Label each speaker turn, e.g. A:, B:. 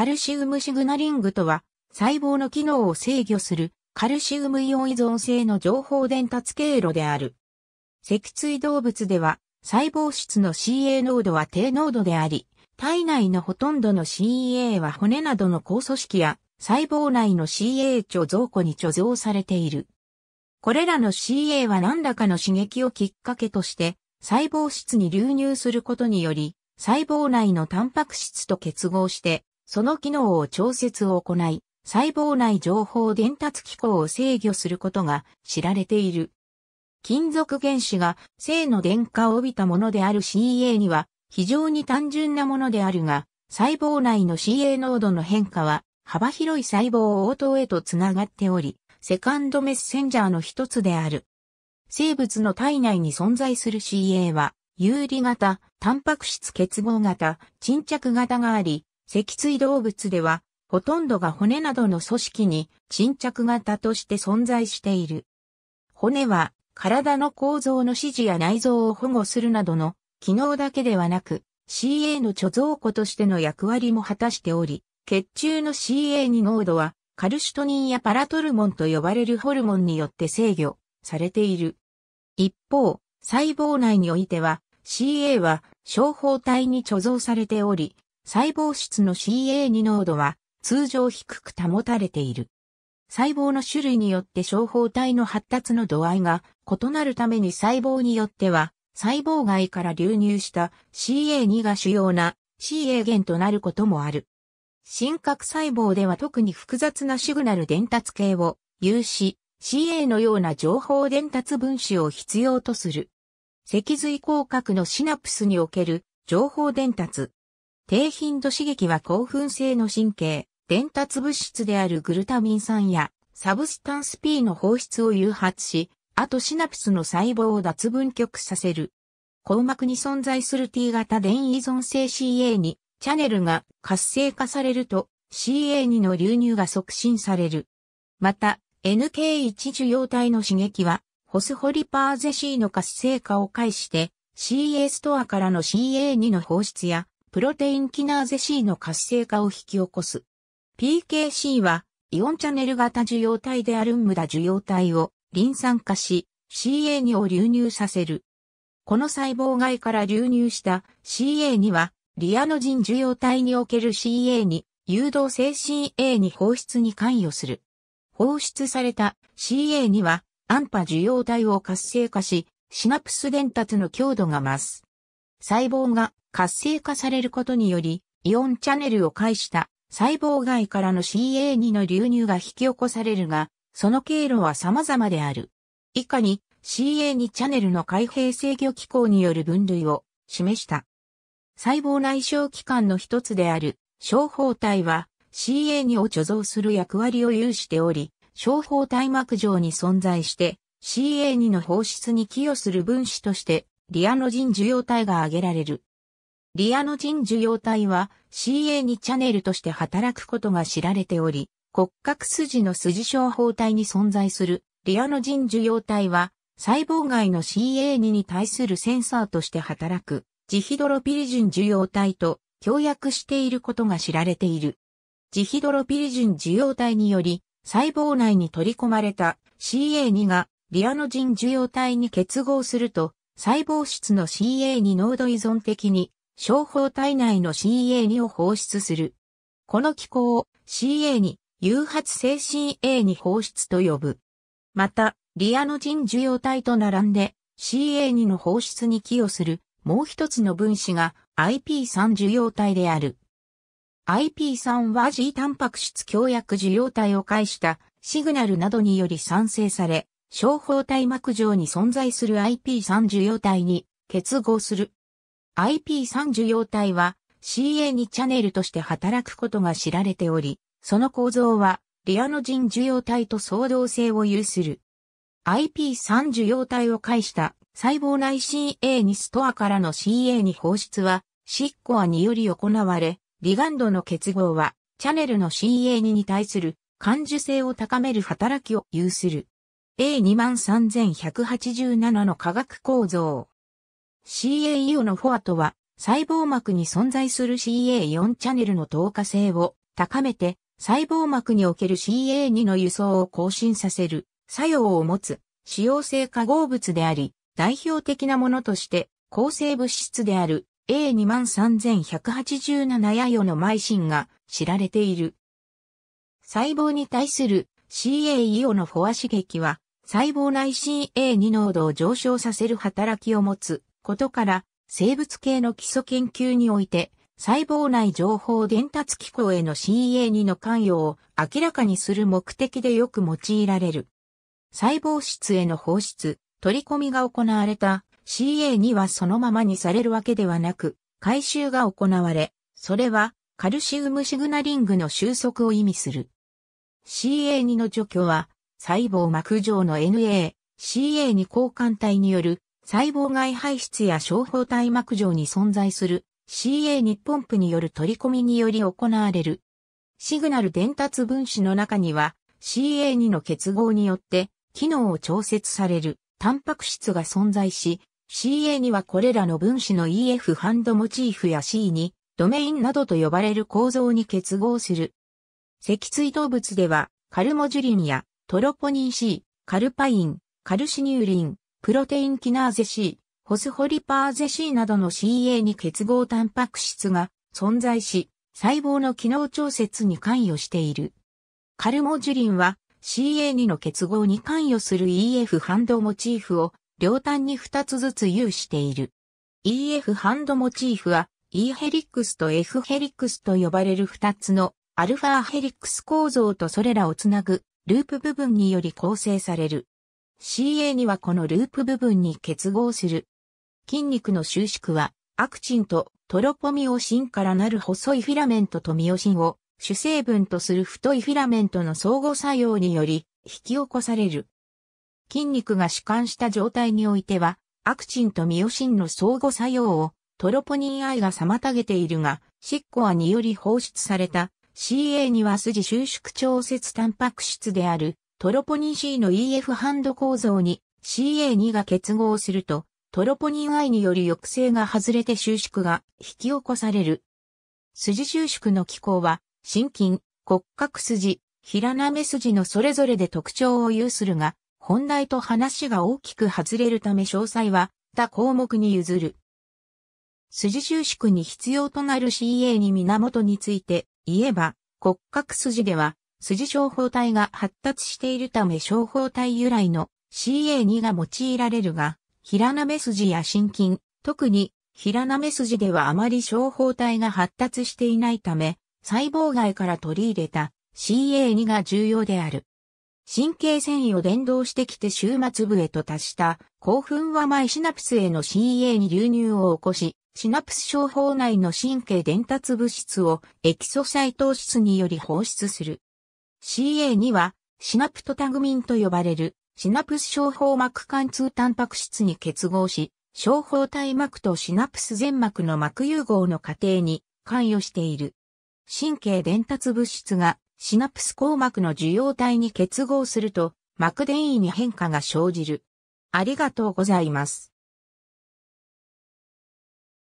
A: カルシウムシグナリングとは、細胞の機能を制御するカルシウムイオン依存性の情報伝達経路である。脊椎動物では、細胞質の CA 濃度は低濃度であり、体内のほとんどの CA は骨などの高組織や細胞内の CA 貯蔵庫に貯蔵されている。これらの CA は何らかの刺激をきっかけとして、細胞質に流入することにより、細胞内のタンパク質と結合して、その機能を調節を行い、細胞内情報伝達機構を制御することが知られている。金属原子が正の電荷を帯びたものである CA には非常に単純なものであるが、細胞内の CA 濃度の変化は幅広い細胞応答へとつながっており、セカンドメッセンジャーの一つである。生物の体内に存在する CA は、有利型、タンパク質結合型、沈着型があり、脊椎動物では、ほとんどが骨などの組織に沈着型として存在している。骨は体の構造の指示や内臓を保護するなどの機能だけではなく CA の貯蔵庫としての役割も果たしており、血中の CA2 濃度はカルシトニンやパラトルモンと呼ばれるホルモンによって制御されている。一方、細胞内においては CA は小胞体に貯蔵されており、細胞質の CA2 濃度は通常低く保たれている。細胞の種類によって小胞体の発達の度合いが異なるために細胞によっては細胞外から流入した CA2 が主要な CA 源となることもある。真核細胞では特に複雑なシグナル伝達系を有し CA のような情報伝達分子を必要とする。脊髄広角のシナプスにおける情報伝達、低頻度刺激は興奮性の神経、伝達物質であるグルタミン酸やサブスタンス P の放出を誘発し、あとシナプスの細胞を脱分極させる。硬膜に存在する T 型電依存性 CA に、チャネルが活性化されると CA2 の流入が促進される。また、NK1 受容体の刺激は、ホスホリパーゼ C の活性化を介して、CA ストアからの CA2 の放出や、プロテインキナーゼ C の活性化を引き起こす。PKC は、イオンチャネル型受容体であるムダ受容体をリン酸化し、CA2 を流入させる。この細胞外から流入した CA2 は、リアノジン受容体における CA2、誘導性 c a に放出に関与する。放出された CA2 は、アンパ受容体を活性化し、シナプス伝達の強度が増す。細胞が活性化されることにより、イオンチャネルを介した細胞外からの CA2 の流入が引き起こされるが、その経路は様々である。以下に CA2 チャネルの開閉制御機構による分類を示した。細胞内小器官の一つである小胞体は CA2 を貯蔵する役割を有しており、小胞体膜上に存在して CA2 の放出に寄与する分子としてリアノジン受容体が挙げられる。リアノジン受容体は CA2 チャネルとして働くことが知られており、骨格筋の筋症法体に存在するリアノジン受容体は細胞外の CA2 に対するセンサーとして働くジヒドロピリジン受容体と協約していることが知られている。ジヒドロピリジン受容体により細胞内に取り込まれた CA2 がリアノジン受容体に結合すると細胞質の CA2 濃度依存的に小胞体内の CA2 を放出する。この機構を CA2、誘発性 CA2 放出と呼ぶ。また、リアノジン受容体と並んで CA2 の放出に寄与するもう一つの分子が IP3 受容体である。IP3 は G タンパク質強薬受容体を介したシグナルなどにより産生され、小胞体膜上に存在する IP3 受容体に結合する。i p 3受容体は CA2 チャネルとして働くことが知られており、その構造はリアノジン受容体と相同性を有する。IP3 受容体を介した細胞内 CA2 ストアからの CA2 放出はシッコアにより行われ、リガンドの結合はチャネルの CA2 に対する感受性を高める働きを有する。A23187 の化学構造。c a o のフォアとは、細胞膜に存在する CA4 チャンネルの透過性を高めて、細胞膜における CA2 の輸送を更新させる作用を持つ、使用性化合物であり、代表的なものとして、抗生物質である A23187 ヤヨのマイシンが知られている。細胞に対する CA イオのフォア刺激は、細胞内 CA2 濃度を上昇させる働きを持つことから、生物系の基礎研究において、細胞内情報伝達機構への CA2 の関与を明らかにする目的でよく用いられる。細胞質への放出、取り込みが行われた CA2 はそのままにされるわけではなく、回収が行われ、それはカルシウムシグナリングの収束を意味する。CA2 の除去は細胞膜上の NA、CA2 交換体による細胞外排出や小胞体膜上に存在する CA 日ポンプによる取り込みにより行われる。シグナル伝達分子の中には CA2 の結合によって機能を調節されるタンパク質が存在し、CA2 はこれらの分子の EF ハンドモチーフや C2、ドメインなどと呼ばれる構造に結合する。脊椎動物ではカルモジュリンやトロポニン C、カルパイン、カルシニューリン、プロテインキナーゼ C、ホスホリパーゼ C などの CA に結合タンパク質が存在し、細胞の機能調節に関与している。カルモジュリンは CA2 の結合に関与する EF ハンドモチーフを両端に2つずつ有している。EF ハンドモチーフは E ヘリックスと F ヘリックスと呼ばれる2つのアルファヘリックス構造とそれらをつなぐループ部分により構成される。c a にはこのループ部分に結合する。筋肉の収縮は、アクチンとトロポミオシンからなる細いフィラメントとミオシンを主成分とする太いフィラメントの相互作用により引き起こされる。筋肉が弛緩した状態においては、アクチンとミオシンの相互作用をトロポニン I が妨げているが、シッコアにより放出された CA には筋収縮調節タンパク質であるトロポニン C の EF ハンド構造に CA2 が結合すると、トロポニン I により抑制が外れて収縮が引き起こされる。筋収縮の機構は、心筋、骨格筋、平目筋のそれぞれで特徴を有するが、本題と話が大きく外れるため詳細は、他項目に譲る。筋収縮に必要となる CA に源について言えば、骨格筋では筋小胞体が発達しているため小胞体由来の CA2 が用いられるが、平なめ筋や心筋、特に平なめ筋ではあまり小胞体が発達していないため、細胞外から取り入れた CA2 が重要である。神経繊維を伝導してきて終末部へと達した興奮は前シナプスへの CA に流入を起こし、シナプス症法内の神経伝達物質をエキソサイト質により放出する。CA にはシナプトタグミンと呼ばれるシナプス小胞膜貫通タンパク質に結合し、小胞体膜とシナプス全膜の膜融合の過程に関与している。神経伝達物質がシナプス硬膜の受容体に結合すると膜電位に変化が生じる。ありがとうございます。